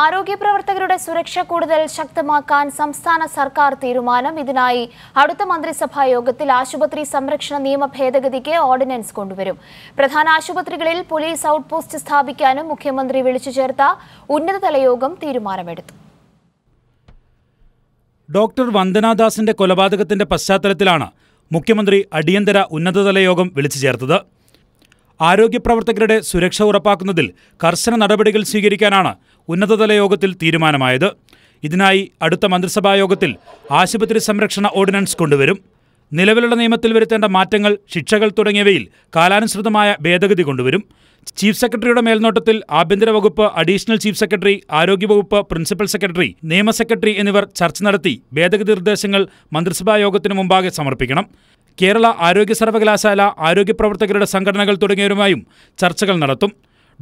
ആരോഗ്യ പ്രവർത്തകരുടെ സുരക്ഷ കൂടുതൽ ശക്തമാക്കാൻ സംസ്ഥാന സർക്കാർ തീരുമാനം ഇതിനായി അടുത്ത മന്ത്രിസഭാ യോഗത്തിൽ ആശുപത്രി സംരക്ഷണ നിയമ ഭേദഗതിക്ക് ഓർഡിനൻസ് കൊണ്ടുവരും പ്രധാന ആശുപത്രികളിൽ പോലീസ് ഔട്ട്പോസ്റ്റ് സ്ഥാപിക്കാനും മുഖ്യമന്ത്രി വിളിച്ചു ചേർത്ത ഉന്നതതല യോഗം തീരുമാനമെടുത്തു ഡോക്ടർ വന്ദനാദാസിന്റെ കൊലപാതകത്തിന്റെ പശ്ചാത്തലത്തിലാണ് മുഖ്യമന്ത്രി അടിയന്തര ഉന്നതതല യോഗം വിളിച്ചു ചേർത്തത് ആരോഗ്യ പ്രവർത്തകരുടെ സുരക്ഷ ഉറപ്പാക്കുന്നതിൽ കർശന നടപടികൾ സ്വീകരിക്കാനാണ് ഉന്നതതല യോഗത്തിൽ തീരുമാനമായത് ഇതിനായി അടുത്ത മന്ത്രിസഭാ യോഗത്തിൽ ആശുപത്രി സംരക്ഷണ ഓർഡിനൻസ് കൊണ്ടുവരും നിലവിലുള്ള നിയമത്തിൽ വരുത്തേണ്ട മാറ്റങ്ങൾ ശിക്ഷകൾ തുടങ്ങിയവയിൽ കാലാനുസൃതമായ ഭേദഗതി കൊണ്ടുവരും ചീഫ് സെക്രട്ടറിയുടെ മേൽനോട്ടത്തിൽ ആഭ്യന്തര വകുപ്പ് അഡീഷണൽ ചീഫ് സെക്രട്ടറി ആരോഗ്യവകുപ്പ് പ്രിൻസിപ്പൽ സെക്രട്ടറി നിയമ സെക്രട്ടറി എന്നിവർ ചർച്ച നടത്തി ഭേദഗതി നിർദ്ദേശങ്ങൾ മന്ത്രിസഭാ യോഗത്തിന് മുമ്പാകെ സമർപ്പിക്കണം കേരള ആരോഗ്യ സർവകലാശാല ആരോഗ്യ പ്രവർത്തകരുടെ സംഘടനകൾ തുടങ്ങിയവരുമായും ചർച്ചകൾ നടത്തും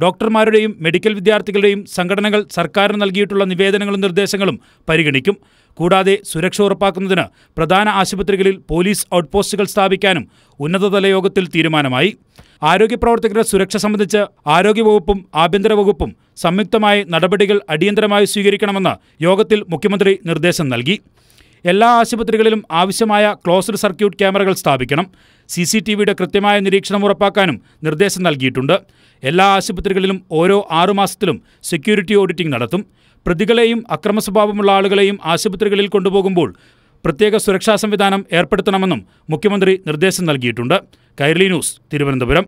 ഡോക്ടർമാരുടെയും മെഡിക്കൽ വിദ്യാർത്ഥികളുടെയും സംഘടനകൾ സർക്കാരിന് നൽകിയിട്ടുള്ള നിവേദനങ്ങളും നിർദ്ദേശങ്ങളും പരിഗണിക്കും കൂടാതെ സുരക്ഷ ഉറപ്പാക്കുന്നതിന് പ്രധാന ആശുപത്രികളിൽ പോലീസ് ഔട്ട്പോസ്റ്റുകൾ സ്ഥാപിക്കാനും ഉന്നതതല യോഗത്തിൽ തീരുമാനമായി ആരോഗ്യ പ്രവർത്തകരുടെ സുരക്ഷ സംബന്ധിച്ച് ആരോഗ്യവകുപ്പും ആഭ്യന്തര വകുപ്പും സംയുക്തമായി നടപടികൾ അടിയന്തരമായി സ്വീകരിക്കണമെന്ന് യോഗത്തിൽ മുഖ്യമന്ത്രി നിർദ്ദേശം നൽകി എല്ലാ ആശുപത്രികളിലും ആവശ്യമായ ക്ലോസ്ഡ് സർക്യൂട്ട് ക്യാമറകൾ സ്ഥാപിക്കണം സി സി ടി വിയുടെ കൃത്യമായ നിരീക്ഷണം ഉറപ്പാക്കാനും നിർദ്ദേശം നൽകിയിട്ടുണ്ട് എല്ലാ ആശുപത്രികളിലും ഓരോ ആറുമാസത്തിലും സെക്യൂരിറ്റി ഓഡിറ്റിംഗ് നടത്തും പ്രതികളെയും അക്രമസ്വഭാവമുള്ള സ്വഭാവമുള്ള ആളുകളെയും ആശുപത്രികളിൽ കൊണ്ടുപോകുമ്പോൾ പ്രത്യേക സുരക്ഷാ സംവിധാനം ഏർപ്പെടുത്തണമെന്നും മുഖ്യമന്ത്രി നിർദ്ദേശം നൽകിയിട്ടുണ്ട് കൈരളി ന്യൂസ് തിരുവനന്തപുരം